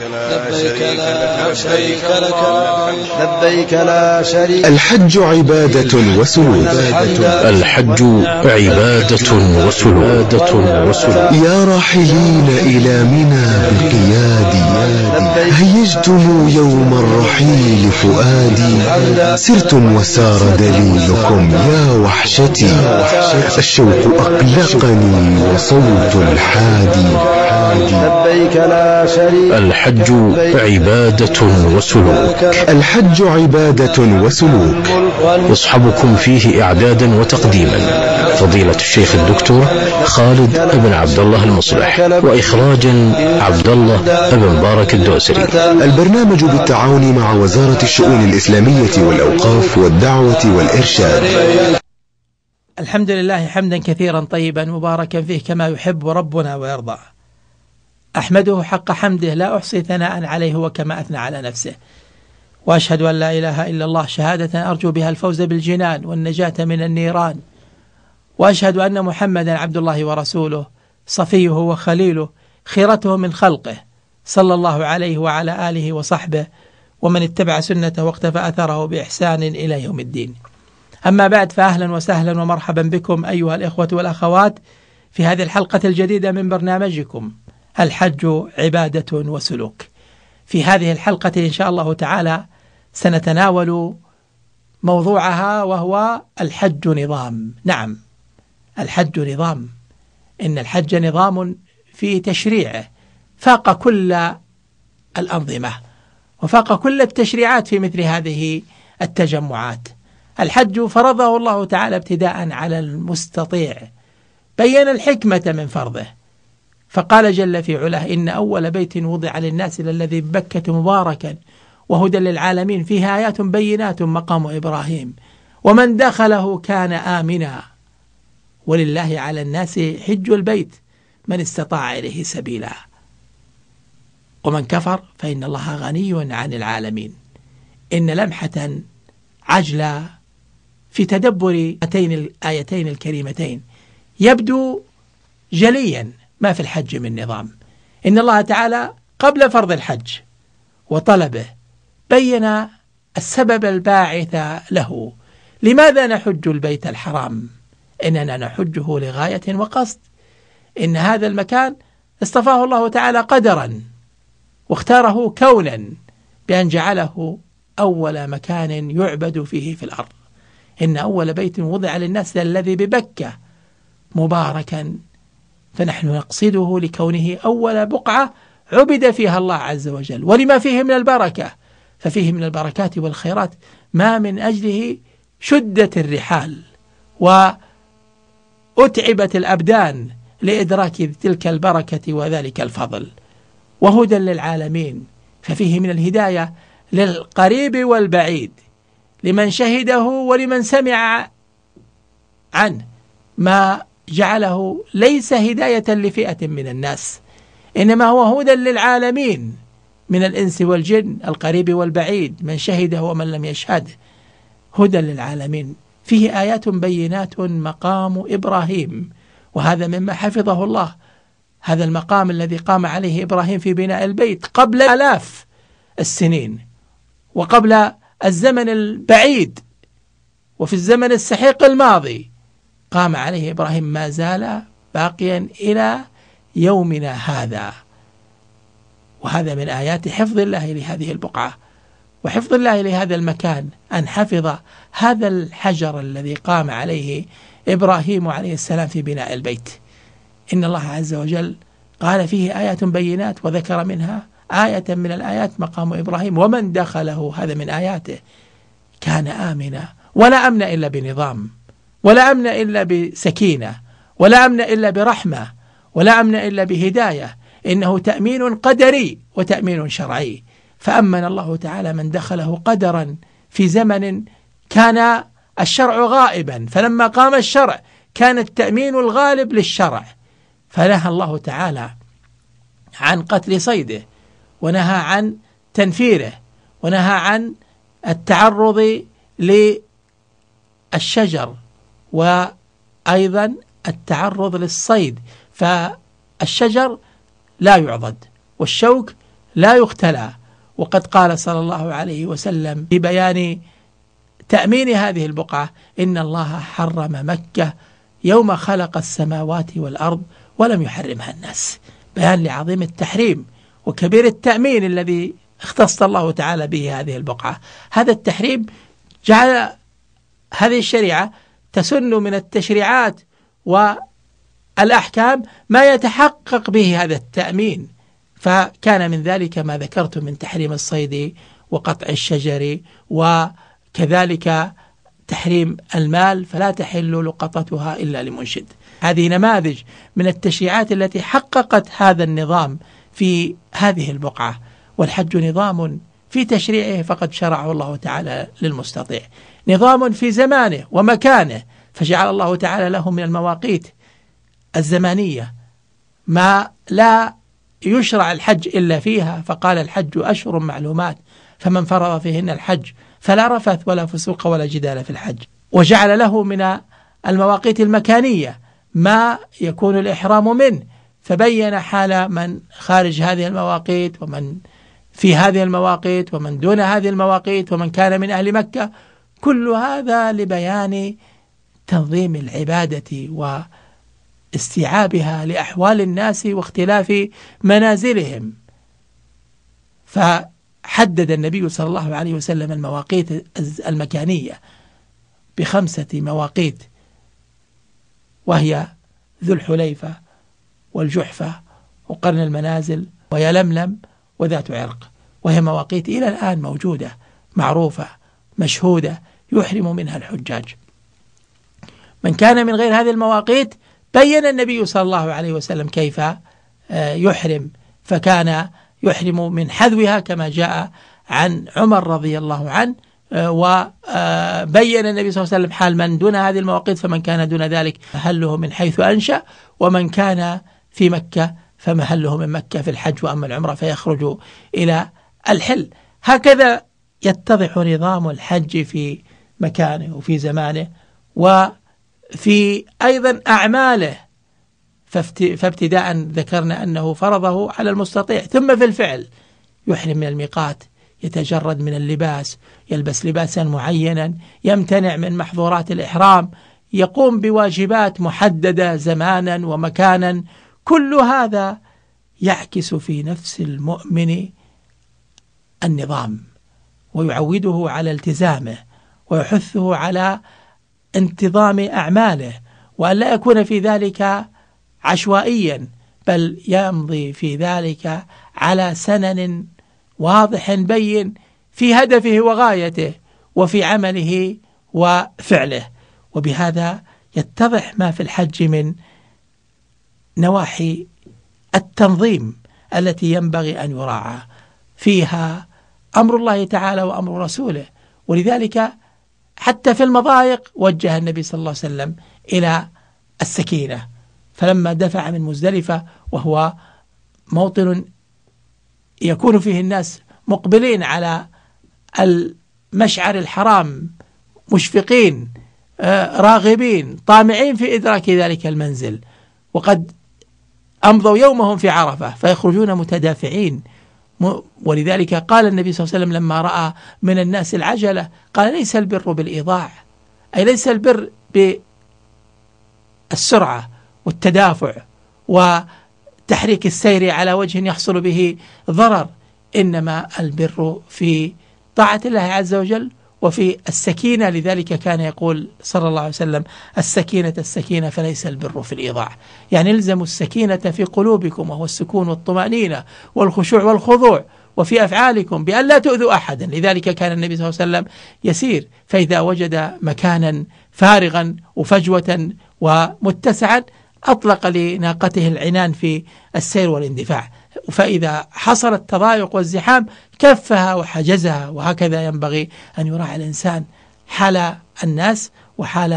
لبيك لا شريك لك الحج عبادة وسلوك الحج عبادة وسلوك يا راحلين إلى منى بقيادي هيجتم يوم الرحيل فؤادي سرتم وسار دليلكم يا وحشتي الشوق أقلقني وصوت الحادي لبيك لا شريك الحج عبادة وسلوك الحج عبادة وسلوك يصحبكم فيه إعدادا وتقديما فضيلة الشيخ الدكتور خالد بن عبد الله المصلح وإخراجا عبد الله بن بارك الدوسري البرنامج بالتعاون مع وزارة الشؤون الإسلامية والأوقاف والدعوة والإرشاد الحمد لله حمدا كثيرا طيبا مباركا فيه كما يحب ربنا ويرضى أحمده حق حمده لا أحصي ثناء عليه هو كما أثنى على نفسه وأشهد أن لا إله إلا الله شهادة أرجو بها الفوز بالجنان والنجاة من النيران وأشهد أن محمدا عبد الله ورسوله صفيه وخليله خيرته من خلقه صلى الله عليه وعلى آله وصحبه ومن اتبع سنته واقتفى أثره بإحسان إلى يوم الدين أما بعد فأهلا وسهلا ومرحبا بكم أيها الإخوة والأخوات في هذه الحلقة الجديدة من برنامجكم الحج عبادة وسلوك. في هذه الحلقة إن شاء الله تعالى سنتناول موضوعها وهو الحج نظام. نعم، الحج نظام. إن الحج نظام في تشريعه فاق كل الأنظمة وفاق كل التشريعات في مثل هذه التجمعات. الحج فرضه الله تعالى ابتداء على المستطيع. بين الحكمة من فرضه فقال جل في علاه إن أول بيت وضع للناس للذي ببكة مباركا وهدى للعالمين فيه آيات بينات مقام إبراهيم ومن دخله كان آمنا ولله على الناس حج البيت من استطاع إليه سبيلا ومن كفر فإن الله غني عن العالمين إن لمحة عجلة في تدبر هاتين الآيتين الكريمتين يبدو جليا ما في الحج من نظام إن الله تعالى قبل فرض الحج وطلبه بين السبب الباعث له لماذا نحج البيت الحرام إننا نحجه لغاية وقصد إن هذا المكان اصطفاه الله تعالى قدرا واختاره كونا بأن جعله أول مكان يعبد فيه في الأرض إن أول بيت وضع للناس الذي ببكة مباركا فنحن نقصده لكونه أول بقعة عبد فيها الله عز وجل ولما فيه من البركة ففيه من البركات والخيرات ما من أجله شدت الرحال وأتعبت الأبدان لإدراك تلك البركة وذلك الفضل وهدى للعالمين ففيه من الهداية للقريب والبعيد لمن شهده ولمن سمع عنه ما جعله ليس هداية لفئة من الناس إنما هو هدى للعالمين من الإنس والجن القريب والبعيد من شهده ومن لم يشهده هدى للعالمين فيه آيات بينات مقام إبراهيم وهذا مما حفظه الله هذا المقام الذي قام عليه إبراهيم في بناء البيت قبل آلاف السنين وقبل الزمن البعيد وفي الزمن السحيق الماضي قام عليه إبراهيم ما زال باقيا إلى يومنا هذا وهذا من آيات حفظ الله لهذه البقعة وحفظ الله لهذا المكان أن حفظ هذا الحجر الذي قام عليه إبراهيم عليه السلام في بناء البيت إن الله عز وجل قال فيه آيات بينات وذكر منها آية من الآيات مقام إبراهيم ومن دخله هذا من آياته كان آمنا ولا أمن إلا بنظام ولا أمن إلا بسكينة ولا أمن إلا برحمة ولا أمن إلا بهداية إنه تأمين قدري وتأمين شرعي فأمن الله تعالى من دخله قدرا في زمن كان الشرع غائبا فلما قام الشرع كان التأمين الغالب للشرع فنهى الله تعالى عن قتل صيده ونهى عن تنفيره ونهى عن التعرض للشجر وأيضا التعرض للصيد فالشجر لا يعضد والشوك لا يختلى وقد قال صلى الله عليه وسلم في بيان تأمين هذه البقعة إن الله حرم مكة يوم خلق السماوات والأرض ولم يحرمها الناس بيان لعظيم التحريم وكبير التأمين الذي اختص الله تعالى به هذه البقعة هذا التحريم جعل هذه الشريعة تسن من التشريعات والأحكام ما يتحقق به هذا التأمين فكان من ذلك ما ذكرت من تحريم الصيد وقطع الشجر وكذلك تحريم المال فلا تحل لقطتها إلا لمنشد هذه نماذج من التشريعات التي حققت هذا النظام في هذه البقعة والحج نظام في تشريعه فقد شرعه الله تعالى للمستطيع نظام في زمانه ومكانه فجعل الله تعالى له من المواقيت الزمانية ما لا يشرع الحج إلا فيها فقال الحج أشهر معلومات فمن فرض فيهن الحج فلا رفث ولا فسوق ولا جدال في الحج وجعل له من المواقيت المكانية ما يكون الإحرام منه فبين حال من خارج هذه المواقيت ومن في هذه المواقيت ومن دون هذه المواقيت ومن كان من أهل مكة كل هذا لبيان تنظيم العبادة واستيعابها لأحوال الناس واختلاف منازلهم فحدد النبي صلى الله عليه وسلم المواقيت المكانية بخمسة مواقيت وهي ذو الحليفة والجحفة وقرن المنازل ويلملم وذات عرق وهي مواقيت إلى الآن موجودة معروفة مشهودة يحرم منها الحجاج من كان من غير هذه المواقيت بين النبي صلى الله عليه وسلم كيف آه، يحرم فكان يحرم من حذوها كما جاء عن عمر رضي الله عنه آه، وبين آه، النبي صلى الله عليه وسلم حال من دون هذه المواقيت فمن كان دون ذلك أهله من حيث أنشأ ومن كان في مكة فمحله من مكة في الحج وأما العمرة فيخرج إلى الحل هكذا يتضح نظام الحج في مكانه وفي زمانه وفي أيضا أعماله فابتداء ذكرنا أنه فرضه على المستطيع ثم في الفعل يحرم من الميقات يتجرد من اللباس يلبس لباسا معينا يمتنع من محظورات الإحرام يقوم بواجبات محددة زمانا ومكانا كل هذا يعكس في نفس المؤمن النظام ويعوده على التزامه ويحثه على انتظام أعماله وأن لا يكون في ذلك عشوائيا بل يمضي في ذلك على سنن واضح بين في هدفه وغايته وفي عمله وفعله وبهذا يتضح ما في الحج من نواحي التنظيم التي ينبغي أن يراعى فيها أمر الله تعالى وأمر رسوله ولذلك حتى في المضايق وجه النبي صلى الله عليه وسلم إلى السكينة فلما دفع من مزدلفة وهو موطن يكون فيه الناس مقبلين على المشعر الحرام مشفقين آه، راغبين طامعين في إدراك ذلك المنزل وقد أمضوا يومهم في عرفة فيخرجون متدافعين ولذلك قال النبي صلى الله عليه وسلم لما رأى من الناس العجلة قال ليس البر بالإيضاع أي ليس البر بالسرعة والتدافع وتحريك السير على وجه يحصل به ضرر إنما البر في طاعة الله عز وجل وفي السكينة لذلك كان يقول صلى الله عليه وسلم السكينة السكينة فليس البر في الإيضاع يعني الزموا السكينة في قلوبكم وهو السكون والطمأنينة والخشوع والخضوع وفي أفعالكم بأن لا تؤذوا أحدا لذلك كان النبي صلى الله عليه وسلم يسير فإذا وجد مكانا فارغا وفجوة ومتسعا أطلق لناقته العنان في السير والاندفاع فإذا حصل التضايق والزحام كفها وحجزها وهكذا ينبغي أن يراعي الإنسان حال الناس وحال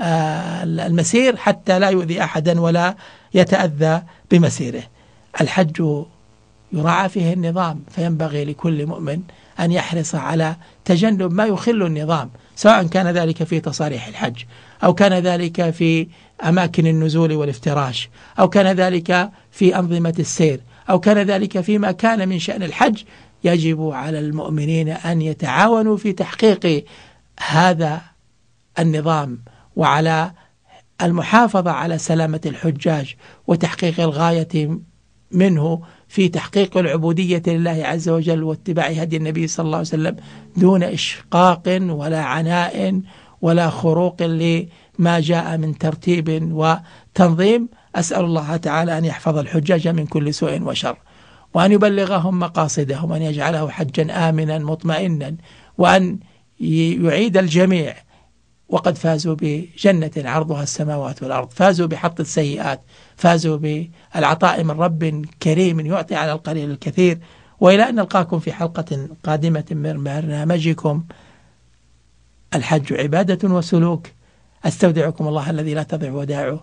آه، المسير حتى لا يؤذي أحدا ولا يتأذى بمسيره الحج يراعى فيه النظام فينبغي لكل مؤمن أن يحرص على تجنب ما يخل النظام سواء كان ذلك في تصاريح الحج أو كان ذلك في أماكن النزول والافتراش أو كان ذلك في أنظمة السير أو كان ذلك فيما كان من شأن الحج يجب على المؤمنين أن يتعاونوا في تحقيق هذا النظام وعلى المحافظة على سلامة الحجاج وتحقيق الغاية منه في تحقيق العبودية لله عز وجل واتباع هدي النبي صلى الله عليه وسلم دون إشقاق ولا عناء ولا خروق لما جاء من ترتيب وتنظيم أسأل الله تعالى أن يحفظ الحجاج من كل سوء وشر وأن يبلغهم مقاصدهم وأن يجعله حجا آمنا مطمئنا وأن يعيد الجميع وقد فازوا بجنة عرضها السماوات والأرض فازوا بحط السيئات فازوا بالعطاء من رب كريم يعطي على القليل الكثير وإلى أن نلقاكم في حلقة قادمة من برنامجكم الحج عبادة وسلوك استودعكم الله الذي لا تضيع وداعه